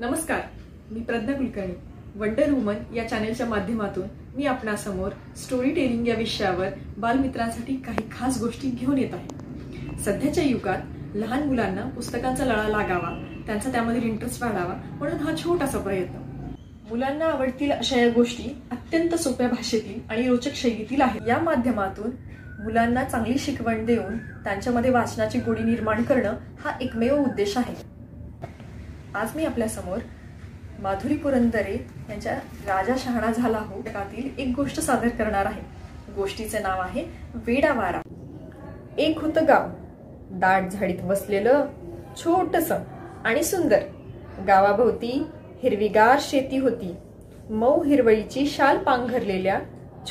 नमस्कार मी Pragya Kulkarni Wonder Woman या चॅनेलच्या माध्यमातून मी आपणासमोर स्टोरी टेलिंग या विषयावर बालमित्रांसाठी काही खास गोष्टी घेऊन येत आहे सध्याच्या युगात लहान मुलांना पुस्तकांचा लळा लागावा त्यांचा त्यामधील इंटरेस्ट वाढावा म्हणून हा छोटासा प्रयत्न मुलांना आवडतील अशा या गोष्टी अत्यंत सोप्या भाषेतील आणि रोचक शैलीतील आहेत या माध्यमातून मुलांना चांगली शिकवण देऊन त्यांच्यामध्ये वाचनाची गोडी निर्माण करणं हा एकमेव उद्देश आहे आज मी आपल्यासमोर माधुरी पुरंदरे यांच्या राजा शहाणा झाला हो त्यातील एक गोष्ट सादर करणार आहे गोष्टीचे नाव आहे वेडावारा एक होत गाव दाट झाडीत वसलेलं छोटस आणि सुंदर गावाभोवती हिरवीगार शेती होती मऊ हिरवळीची शाल पांघरलेल्या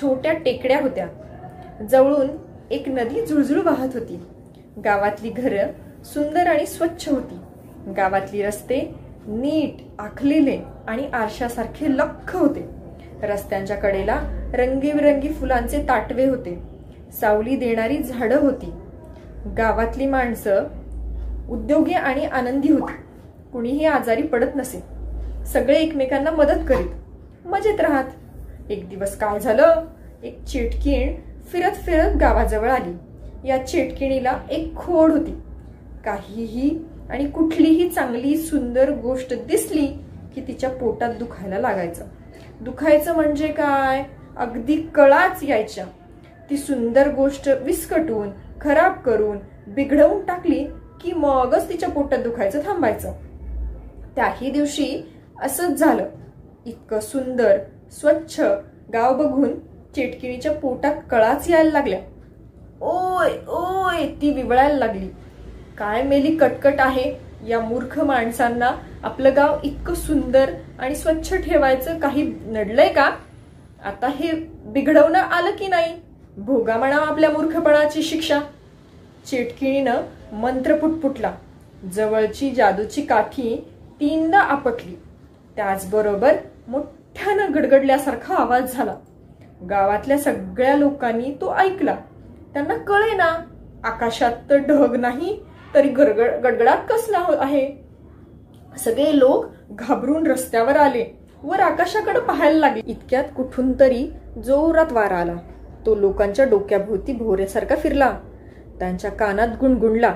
छोट्या टेकड्या होत्या जवळून एक नदी झुळझुळ वाहत होती गावातली घरं सुंदर आणि स्वच्छ होती गावातली रस्ते नीट आखलेले आणि आरशासारखे लख होते रस्त्यांच्या कडेला रंगीबिरंगी फुलांचे ताटवे होते सावली देणारी झाडं होती गावातली माणसं उद्योगी आणि आनंदी होती कुणीही आजारी पडत नसे सगळे एकमेकांना मदत करीत मजेत राहत एक दिवस काय झालं एक चेटकीण फिरत फिरत गावाजवळ आली या चेटकिणीला एक खोड होती काहीही आणि कुठलीही चांगली सुंदर गोष्ट दिसली की तिच्या पोटात दुखायला लागायचं दुखायचं म्हणजे काय अगदी कळाच यायच्या ती सुंदर गोष्ट विस्कटून खराब करून बिघडवून टाकली की मगच तिच्या पोटात दुखायचं थांबायचं त्याही दिवशी असंच झालं इतकं सुंदर स्वच्छ गाव बघून चेटकिणीच्या पोटात कळाच यायला लागल्या ओय ओय ती विवळायला लागली काय मेली कटकट आहे या मूर्ख माणसांना आपलं गाव इतकं सुंदर आणि स्वच्छ ठेवायचं काही नडलंय का आता हे बिघडवणं आलं की नाही भोगा म्हणा आपल्या मूर्खपणाची शिक्षा चेटकिणीनं मंत्र पुटपुटला जवळची जादूची काठी तीनदा आपटली त्याचबरोबर मोठ्यानं गडगडल्यासारखा आवाज झाला गावातल्या सगळ्या लोकांनी तो ऐकला त्यांना कळे ना आकाशात तर ढग नाही तरी गडगड गडगडात कसला हो-, आहे सगळे लोक घाबरून रस्त्यावर आले वर आकाशाकडे पाहायला लागले इतक्यात कुठून तरी जोरात वारा आला तो लोकांच्या डोक्याभोवती भोऱ्यासारखा फिरला त्यांच्या कानात गुणगुणला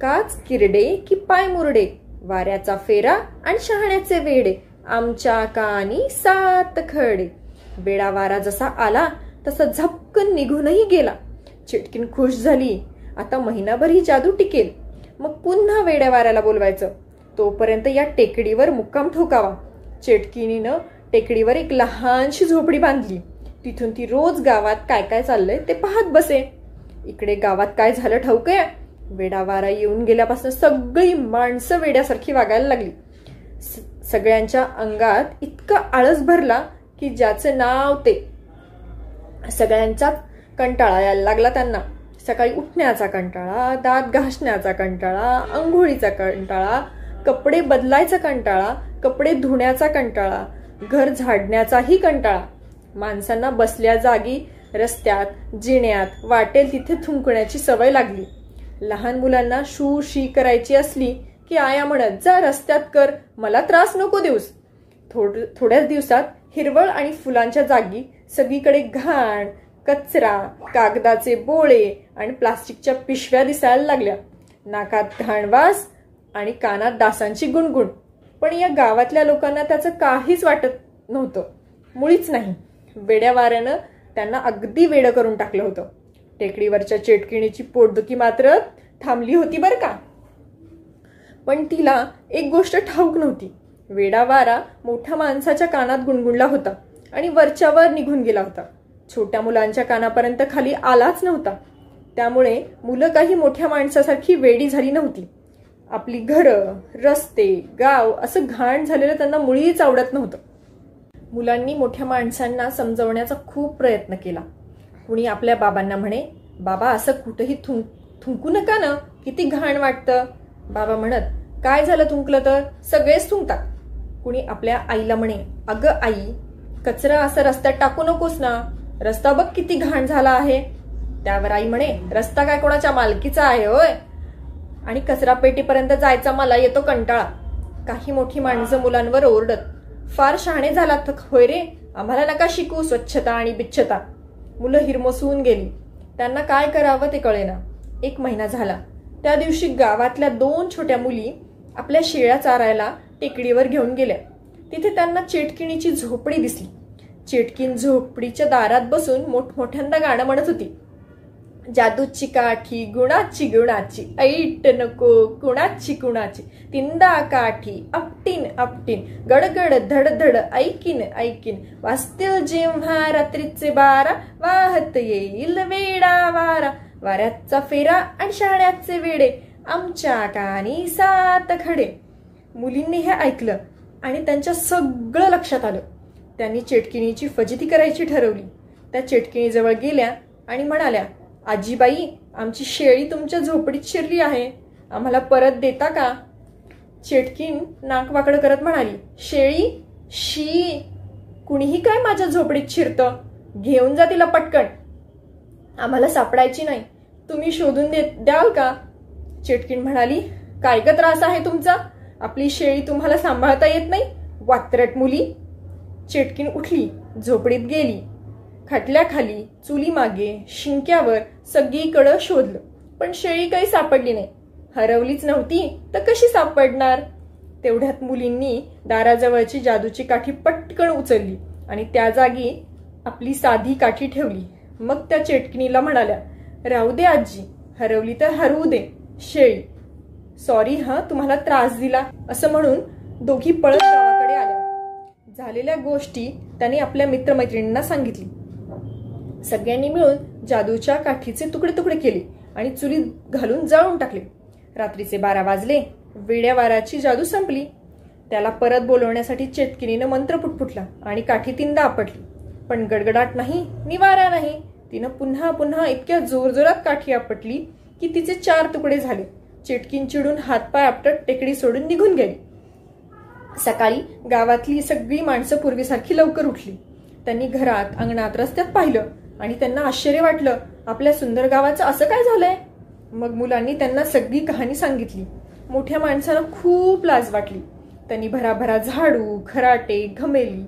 काच किरडे की पाय मुरडे वाऱ्याचा फेरा आणि शहाण्याचे वेडे आमच्या कानी सात खडे बेडा वारा जसा आला तसा झपकन निघूनही गेला चिटकीन खुश झाली आता महिनाभर ही जादू टिकेल मग पुन्हा वाऱ्याला बोलवायचं तोपर्यंत या टेकडीवर मुक्काम ठोकावा चेटकिनीनं टेकडीवर एक लहानशी झोपडी बांधली तिथून ती रोज गावात काय काय चाललंय ते पाहत बसे इकडे गावात काय झालं ठाऊक आहे वेडावारा येऊन गेल्यापासून सगळी माणसं वेड्यासारखी वागायला लागली सगळ्यांच्या अंगात इतका आळस भरला की ज्याचं नाव ते सगळ्यांचाच कंटाळा यायला लागला त्यांना सकाळी उठण्याचा कंटाळा दात घासण्याचा कंटाळा आंघोळीचा कंटाळा कपडे बदलायचा कंटाळा कपडे धुण्याचा कंटाळा घर झाडण्याचाही कंटाळा माणसांना बसल्या जागी रस्त्यात जिण्यात वाटेल तिथे थुंकण्याची सवय लागली लहान मुलांना शू शी करायची असली की आया म्हणत जा रस्त्यात कर मला त्रास नको देऊस थोड थोड्याच दिवसात हिरवळ आणि फुलांच्या जागी सगळीकडे घाण कचरा कागदाचे बोळे आणि प्लास्टिकच्या पिशव्या दिसायला लागल्या नाकात घाणवास आणि कानात दासांची गुणगुण पण या गावातल्या लोकांना त्याचं काहीच वाटत नव्हतं मुळीच नाही वेड्या वाऱ्यानं त्यांना अगदी वेडं करून टाकलं होतं टेकडीवरच्या चेटकिणीची पोटदुखी मात्र थांबली होती बरं का पण तिला एक गोष्ट ठाऊक नव्हती वेडा वारा मोठ्या माणसाच्या कानात गुणगुणला होता आणि वरच्यावर निघून गेला होता छोट्या मुलांच्या कानापर्यंत खाली आलाच नव्हता त्यामुळे मुलं काही मोठ्या माणसासारखी वेडी झाली नव्हती आपली घरं रस्ते गाव असं घाण झालेलं त्यांना मुळीच आवडत नव्हतं मुलांनी मोठ्या माणसांना समजवण्याचा खूप प्रयत्न केला कुणी आपल्या बाबांना म्हणे बाबा असं कुठंही थुंक थुंकू नका ना किती घाण वाटतं बाबा म्हणत काय झालं थुंकलं तर सगळेच थुंकतात कुणी आपल्या आईला म्हणे अगं आई कचरा असं रस्त्यात टाकू नकोस ना रस्ता बघ किती घाण झाला आहे त्यावर आई म्हणे रस्ता काय कोणाच्या मालकीचा आहे होय आणि कचरा पेटीपर्यंत जायचा मला येतो कंटाळा काही मोठी माणसं मुलांवर ओरडत फार शहाणे झाला होय रे आम्हाला नका शिकू स्वच्छता आणि बिच्छता मुलं हिरमसून गेली त्यांना काय करावं ते कळेना एक महिना झाला त्या दिवशी गावातल्या दोन छोट्या मुली आपल्या शेळ्या चारायला टेकडीवर घेऊन गेल्या तिथे त्यांना चेटकिणीची झोपडी दिसली चिटकीन झोपडीच्या दारात बसून मोठमोठ्यांदा गाणं म्हणत होती जादूची काठी गुणाची गुणाची ऐट नको कुणाची कुणाची तिंदा काठी आपटीन आपटीन गडगड धडधड ऐकिन ऐकिन वाचतील जेव्हा रात्रीचे बारा वाहत येईल वेडा वारा वाऱ्याचा फेरा आणि शाण्याचे वेडे आमच्या कानी सात खडे मुलींनी हे ऐकलं आणि त्यांच्या सगळं लक्षात आलं त्यांनी चेटकिणीची फजिती करायची ठरवली त्या चेटकिणीजवळ गेल्या आणि म्हणाल्या आजीबाई आमची शेळी तुमच्या झोपडीत शिरली आहे आम्हाला परत देता का चेटकीण नाकवाकडं करत म्हणाली शेळी शी कुणीही काय माझ्या झोपडीत शिरतं घेऊन जा तिला पटकन आम्हाला सापडायची नाही तुम्ही शोधून देत द्याल का चेटकीण म्हणाली काय का त्रास आहे तुमचा आपली शेळी तुम्हाला सांभाळता येत नाही वात्रट मुली चेटकीन उठली झोपडीत गेली चुली मागे शिंक्यावर सगळीकडं शोधलं पण शेळी काही सापडली नाही हरवलीच नव्हती तर कशी सापडणार तेवढ्यात मुलींनी दाराजवळची जादूची काठी पटकन उचलली आणि त्या जागी आपली साधी काठी ठेवली मग त्या चेटकिनीला म्हणाल्या राहू दे आजी हरवली तर हरवू दे शेळी सॉरी हा तुम्हाला त्रास दिला असं म्हणून दोघी पळत झालेल्या गोष्टी त्यांनी आपल्या मित्रमैत्रिणींना सांगितली सगळ्यांनी मिळून जादूच्या काठीचे तुकडे तुकडे केले आणि चुलीत घालून जाळून टाकले रात्रीचे बारा वाजले वाराची जादू संपली त्याला परत बोलवण्यासाठी चेटकिनीनं मंत्र फुटफुटला आणि काठी तीनदा आपटली पण गडगडाट नाही निवारा नाही तिनं पुन्हा पुन्हा इतक्या जोरजोरात काठी आपटली की तिचे चार तुकडे झाले चेटकिन चिडून हातपाय आपटत टेकडी सोडून निघून गेली सकाळी गावातली सगळी माणसं पूर्वीसारखी लवकर उठली त्यांनी घरात अंगणात रस्त्यात पाहिलं आणि त्यांना आश्चर्य वाटलं आपल्या सुंदर गावाचं असं काय झालंय मग मुलांनी त्यांना सगळी कहाणी सांगितली मोठ्या माणसानं खूप लाज वाटली त्यांनी भराभरा झाडू खराटे घमेली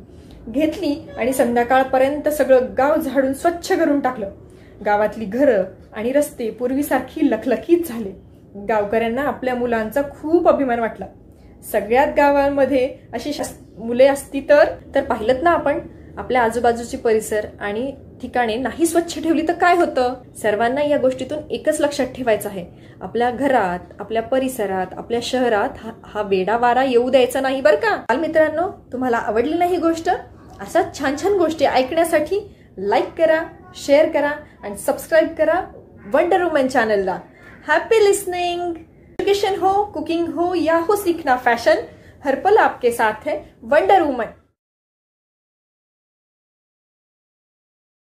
घेतली आणि संध्याकाळपर्यंत सगळं गाव झाडून स्वच्छ करून टाकलं गावातली घरं आणि रस्ते पूर्वीसारखी लखलखीत झाले गावकऱ्यांना आपल्या मुलांचा खूप अभिमान वाटला सगळ्यात गावांमध्ये अशी मुले असती तर तर पाहिलं ना आपण आपल्या आजूबाजूची परिसर आणि ठिकाणे नाही स्वच्छ ठेवली तर काय होतं सर्वांना या गोष्टीतून एकच लक्षात ठेवायचं आहे आपल्या घरात आपल्या परिसरात आपल्या शहरात हा वेडा वारा येऊ द्यायचा नाही बरं का काल मित्रांनो तुम्हाला आवडली नाही ही गोष्ट अशा छान छान गोष्टी ऐकण्यासाठी लाईक करा शेअर करा आणि सबस्क्राईब करा वंडर वुमन चॅनलला हॅपी लिस्निंग एजुकेशन हो कुकिंग हो या हो सीखना फैशन पल आपके साथ है वंडर वुमन